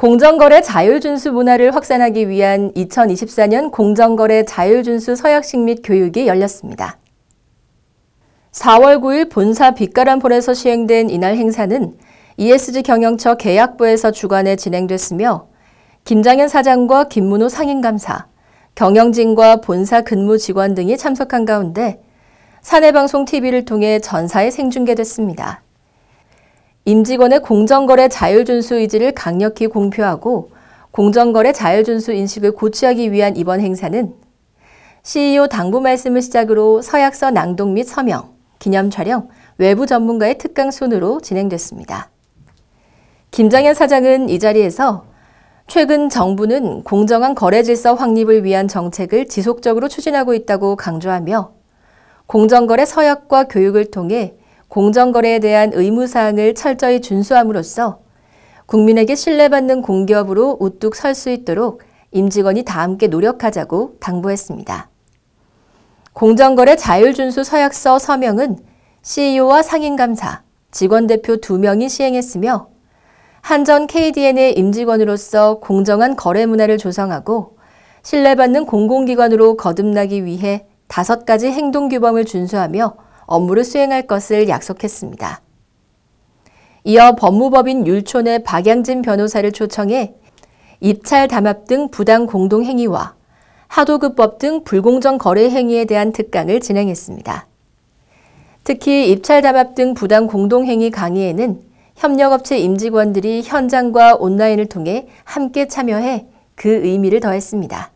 공정거래 자율준수 문화를 확산하기 위한 2024년 공정거래 자율준수 서약식 및 교육이 열렸습니다. 4월 9일 본사 빛가람홀에서 시행된 이날 행사는 ESG 경영처 계약부에서 주관해 진행됐으며 김장현 사장과 김문호 상임감사, 경영진과 본사 근무 직원 등이 참석한 가운데 사내방송 TV를 통해 전사에 생중계됐습니다. 임직원의 공정거래 자율준수 의지를 강력히 공표하고 공정거래 자율준수 인식을 고취하기 위한 이번 행사는 CEO 당부 말씀을 시작으로 서약서 낭독 및 서명, 기념 촬영, 외부 전문가의 특강 순으로 진행됐습니다. 김장현 사장은 이 자리에서 최근 정부는 공정한 거래 질서 확립을 위한 정책을 지속적으로 추진하고 있다고 강조하며 공정거래 서약과 교육을 통해 공정거래에 대한 의무사항을 철저히 준수함으로써 국민에게 신뢰받는 공기업으로 우뚝 설 수 있도록 임직원이 다 함께 노력하자고 당부했습니다. 공정거래 자율준수 서약서 서명은 CEO와 상임감사, 직원대표 2명이 시행했으며 한전 KDN의 임직원으로서 공정한 거래 문화를 조성하고 신뢰받는 공공기관으로 거듭나기 위해 다섯 가지 행동 규범을 준수하며 업무를 수행할 것을 약속했습니다. 이어 법무법인 율촌의 박양진 변호사를 초청해 입찰 담합 등 부당 공동행위와 하도급법 등 불공정 거래 행위에 대한 특강을 진행했습니다. 특히 입찰 담합 등 부당 공동행위 강의에는 협력업체 임직원들이 현장과 온라인을 통해 함께 참여해 그 의미를 더했습니다.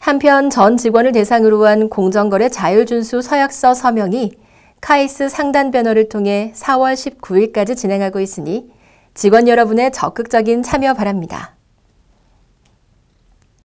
한편 전 직원을 대상으로 한 공정거래 자율준수 서약서 서명이 카이스 상단 배너를 통해 4월 19일까지 진행하고 있으니 직원 여러분의 적극적인 참여 바랍니다.